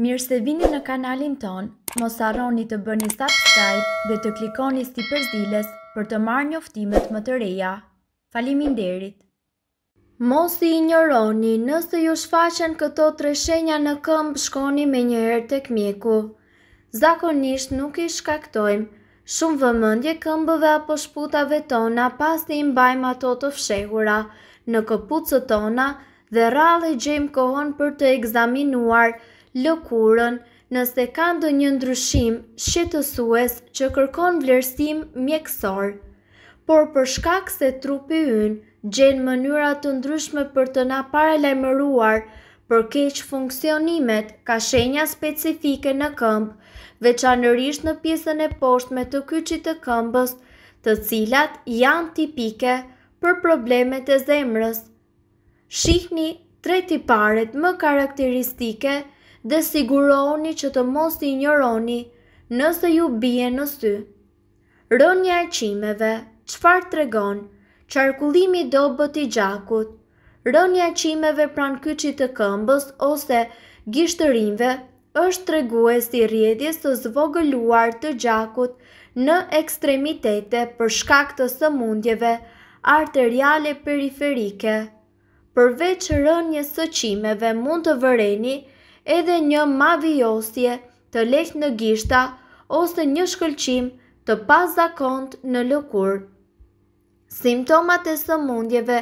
Mirë se vini në kanalin ton, mos arroni të bëni subscribe dhe të klikoni si përzilës për të marrë njoftimet më të reja. Falimin derit! Mos i ignoroni, nëse ju shfaqen këto tre shenja në këmbë shkoni me njëherë të këmiku. Zakonisht nuk i shkaktojmë, shumë vëmëndje këmbëve apo shputave tona pas të imbajmë ato të fshehura, në këpucë tona dhe rralë i gjemë kohon për të egzaminuar lëkurën nëse ka ndo një ndryshim shqetësues që kërkon vlerësim mjekësor, por për shkak se trupi ynë gjenë mënyra të ndryshme për të na paralajmëruar për keq funksionimet ka shenja specifike në këmbë, veçanërisht në pjesën e poshtme të kyçit të këmbës, të cilat janë tipike për problemet e zemrës. Shihni tre tiparet më karakteristike dhe siguroni që të mos të ignoroni nëse ju bie në sy. Rënja e qimeve, qëfar të regon, qarkullimi dobët i gjakut, rënja e qimeve pran kyqit të këmbës ose gishtërinve është të regues të rjedjes të zvogëluar të gjakut në ekstremitete për shkak të sëmundjeve arteriale periferike. Përveç rënjes së qimeve mund të vëreni edhe një mavijosje të leht në gishta ose një shkëlqim të pas zakont në lëkur. Simptomat e sëmundjeve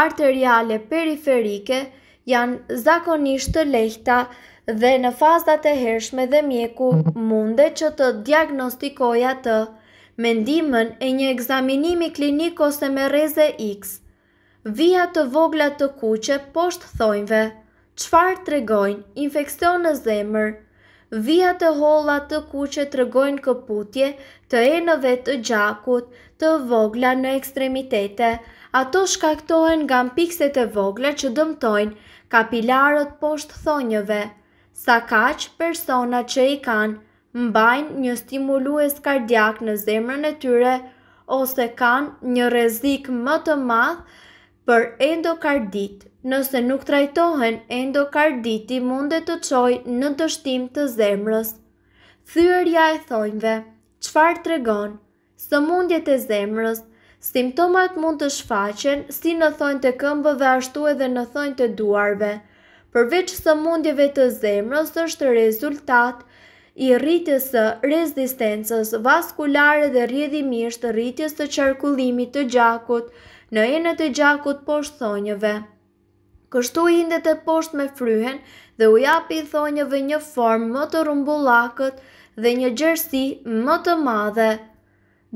arteriale periferike janë zakonisht të lehta dhe në fazat e hershme dhe mjeku munde që të diagnostikoja të mendimën e një egzaminimi klinik ose me reze X. Vija të vogla të kuqe poshtë thojnëve qfar të regojnë infekcion në zemër, Via të holla të kuqe të regojnë këputje, të enëve të gjakut, të vogla në ekstremitete, ato shkaktohen nga mpikset e vogla që dëmtojnë kapilarët poshtë thonjëve, sa kaqë persona që i kanë mbajnë një stimulues kardiak në zemrën e tyre ose kanë një rezik më të madhë për endokardit. Nëse nuk trajtohen, endokarditi munde të qoj në dështim të zemrës. Thyërja e thojnëve, qfar të regon? Së mundjet e zemrës, simptomat mund të shfaqen si në thojnë të këmbë dhe ashtu edhe në thojnë të duarve. Përveç së mundjeve të zemrës është rezultat i rritjes së rezistencës vaskulare dhe rjedhimisht rritjes të qarkullimit të gjakut, në enët e gjakut poshtë thonjëve. Kështu i ndet e poshtë me fryhen dhe u japi thonjëve një formë më të rumbullakët dhe një gjerësi më të madhe.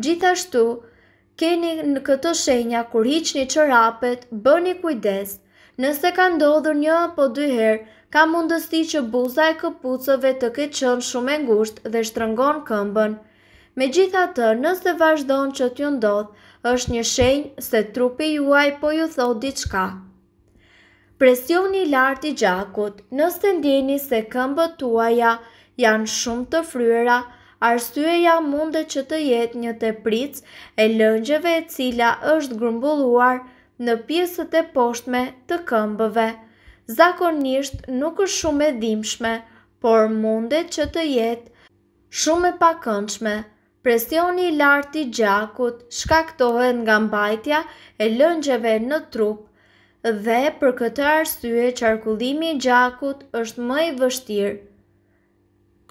Gjithashtu, keni në këtë shenja kur hiqni qërapet, bëni kujdes, nëse ka ndodhur një apo dy herë, ka mundësi që buza e këpucëve të këtë qënë shumë e ngusht dhe shtrëngon këmbën. Me gjitha të nëse vazhdon që t'ju ndodh, është një shenjë se trupi juaj po ju thotë diçka. Presioni lartë i gjakut, nëse ndjeni se këmbët tuaja janë shumë të fryra, arsyeja munde që të jetë një të pricë e lëngjeve e cila është grumbulluar në pjesët e poshtme të këmbëve. Zakonisht nuk është shumë e dhimshme, por munde që të jetë shumë e pakëndshme. Presioni i lartë i gjakut shkaktohet nga mbajtja e lëngjeve në trup dhe për këtë arsye qarkullimi i gjakut është më i vështirë.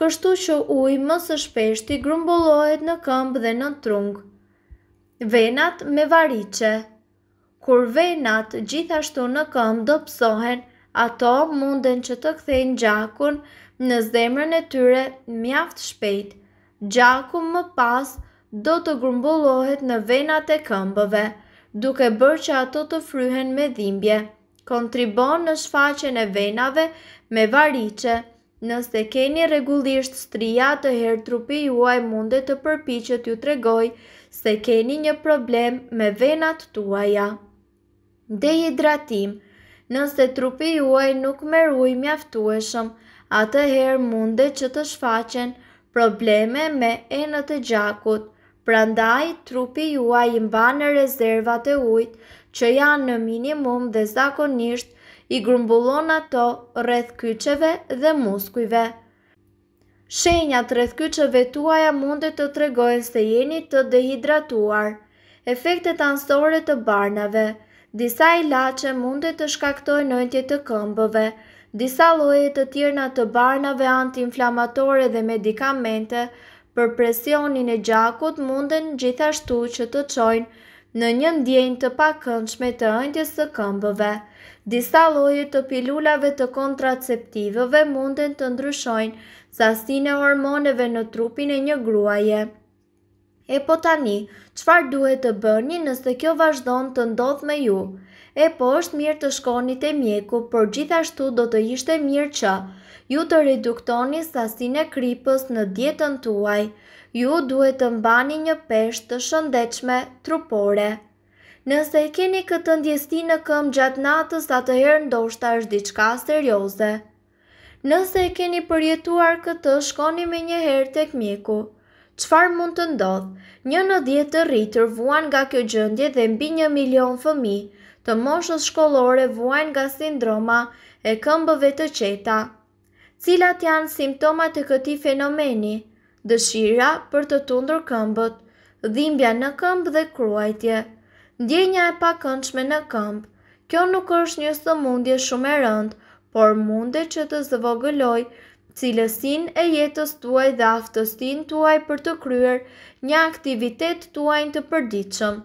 Kështu që ujë më së shpeshti grumbullohet në këmbë dhe në trungë. Venat me varice Kur venat gjithashtu në këmbë do pësohen, ato munden që të kthejnë gjakun në zemrën e tyre mjaft shpejtë gjaku më pas do të grumbullohet në venat e këmbëve, duke bërë që ato të fryhen me dhimbje. Kontribon në shfaqen e venave me varice, nëse keni regullisht stria të herë trupi juaj mundet të përpi që t'ju tregoj se keni një problem me venat tuaja. Dehidratim Nëse trupi juaj nuk meruj mjaftueshëm, atëherë mundet që të shfaqen probleme me enët e gjakut, prandaj trupi juaj imba në rezervat e ujtë që janë në minimum dhe zakonisht i grumbullon ato rreth dhe muskujve. Shenjat rreth tuaja mundet të tregojnë se jeni të dehidratuar, efektet ansore të barnave, disa ilaqe mundet të shkaktojnë nëjtje të këmbëve, disa lojet të tjerna të barnave anti-inflamatore dhe medikamente për presionin e gjakut munden gjithashtu që të qojnë në një ndjenjë të pakëndshme të ëndjes së këmbëve. Disa lloje të pilulave të kontraceptiveve munden të ndryshojnë sasinë e hormoneve në trupin e një gruaje. E po tani, qëfar duhet të bëni nëse kjo vazhdon të ndodh me ju? E po është mirë të shkonit e mjeku, por gjithashtu do të ishte mirë që ju të reduktoni sasin e kripës në dietën tuaj, ju duhet të mbani një pesh të shëndechme trupore. Nëse keni këtë ndjesti në këm gjatë natës, atëherë ndoshta është diçka serioze. Nëse e keni përjetuar këtë, shkoni me një herë tek mjeku. Qfar mund të ndodhë? Një në djetë të rritër vuan nga kjo gjëndje dhe mbi një milion fëmi të moshës shkollore vuan nga sindroma e këmbëve të qeta. Cilat janë simptomat të këti fenomeni, dëshira për të tundur këmbët, dhimbja në këmbë dhe kruajtje, ndjenja e pakëndshme në këmbë, kjo nuk është një së mundje shumë e rëndë, por mundet që të zëvogëloj cilësin e jetës tuaj dhe aftësin tuaj për të kryer një aktivitet tuaj në të përdiqëm.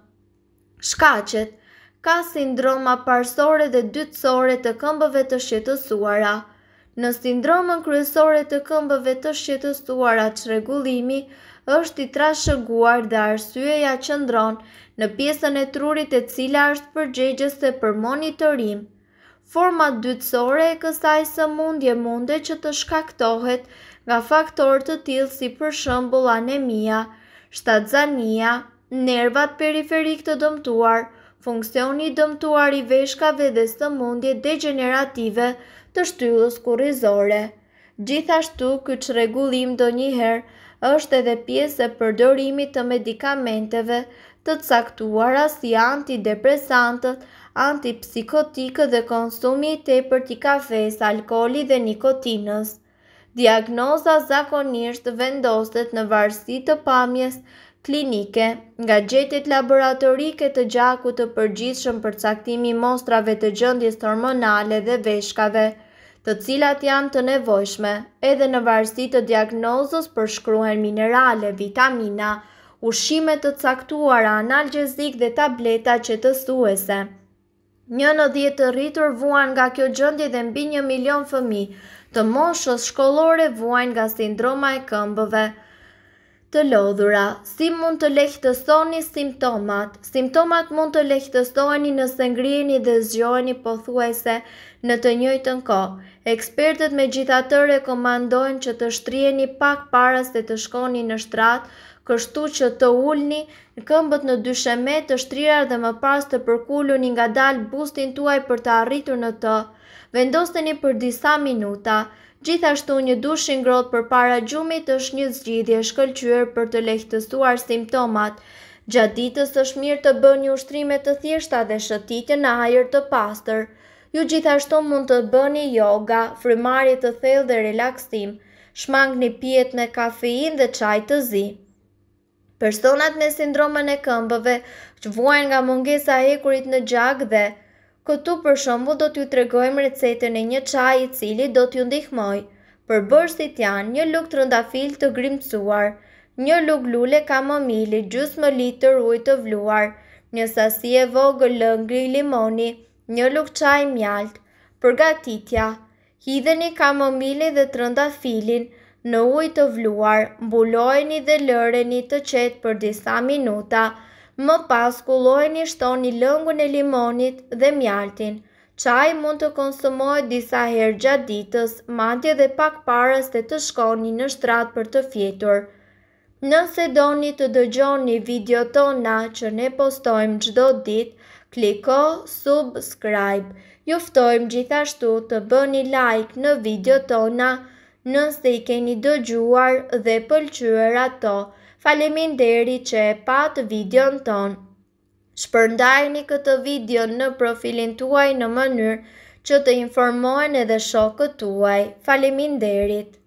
Shkacet Ka sindroma parsore dhe dytësore të këmbëve të shqetësuara. Në sindromën kryesore të këmbëve të shqetësuara që regullimi është i trashëguar dhe arsyeja që ndronë në pjesën e trurit e cila është përgjegjës të për monitorim. Format dytësore e kësaj së mundje munde që të shkaktohet nga faktor të tilë si për shëmbull anemia, shtatzania, nervat periferik të dëmtuar, funksioni dëmtuar i veshkave dhe së mundje degenerative të shtyllës kurizore. Gjithashtu, këtë shregullim do njëherë është edhe pjesë e përdorimit të medikamenteve të caktuara si antidepresantët, antipsikotikë dhe konsumi i për t'i kafes, alkoli dhe nikotinës. Diagnoza zakonisht vendoset në varsi të pamjes klinike nga gjetit laboratorike të gjaku të përgjithshëm për caktimi mostrave të gjëndjes hormonale dhe veshkave, të cilat janë të nevojshme, edhe në varsi të diagnozës për shkruhen minerale, vitamina, ushimet të caktuara, analgjezik dhe tableta që të suese. Një në dhjetë të rritur vuan nga kjo gjëndje dhe mbi një milion fëmi, të moshës shkollore vuan nga sindroma e këmbëve. Të lodhura, si mund të lehtësoni simptomat? Simptomat mund të lehtësoni nëse ngrieni dhe zgjoheni pothuajse në të njëjtën kohë. Ekspertët me gjithatë rekomandojnë që të shtrieni pak para se të shkoni në shtratë kështu që të ulni, këmbët në dysheme të shtrirar dhe më pas të një nga dalë bustin tuaj për të arritur në të. Vendosteni për disa minuta, gjithashtu një dushin grot për para gjumit është një zgjidhje shkëllqyër për të lehtësuar simptomat. Gjatë ditës është mirë të bëni ushtrime të thjeshta dhe shëtitje në ajër të pastër. Ju gjithashtu mund të bëni yoga, frymarrje të thellë dhe relaksim. Shmangni pijet me kafein dhe çaj të zi. Personat me sindromën e këmbëve që vuajnë nga mungesa hekurit në gjak dhe këtu për shumë do t'ju tregojmë recetën e një qaj i cili do t'ju ndihmoj. Për bërë si një luk të rëndafil të grimcuar, një luk lule kamomili, gjus më litër ujtë të vluar, një sasi e vogël lëngri limoni, një luk qaj mjalt, përgatitja, hidheni kamomili dhe të rëndafilin, në ujë të vluar, mbulojeni dhe lëreni të qetë për disa minuta. Më pas kullojeni shtoni lëngun e limonit dhe mjaltin. Qaj mund të konsumohet disa herë gjatë ditës, madje edhe pak para se të shkoni në shtrat për të fjetur. Nëse doni të dëgjoni video tona që ne postojmë gjdo ditë, kliko subscribe. Juftojmë gjithashtu të bëni like në video tona nëse i keni dëgjuar dhe pëlqyer ato. deri që e pat videon ton. Shpërndajni këtë video në profilin tuaj në mënyrë që të informohen edhe shokët tuaj. Faleminderit.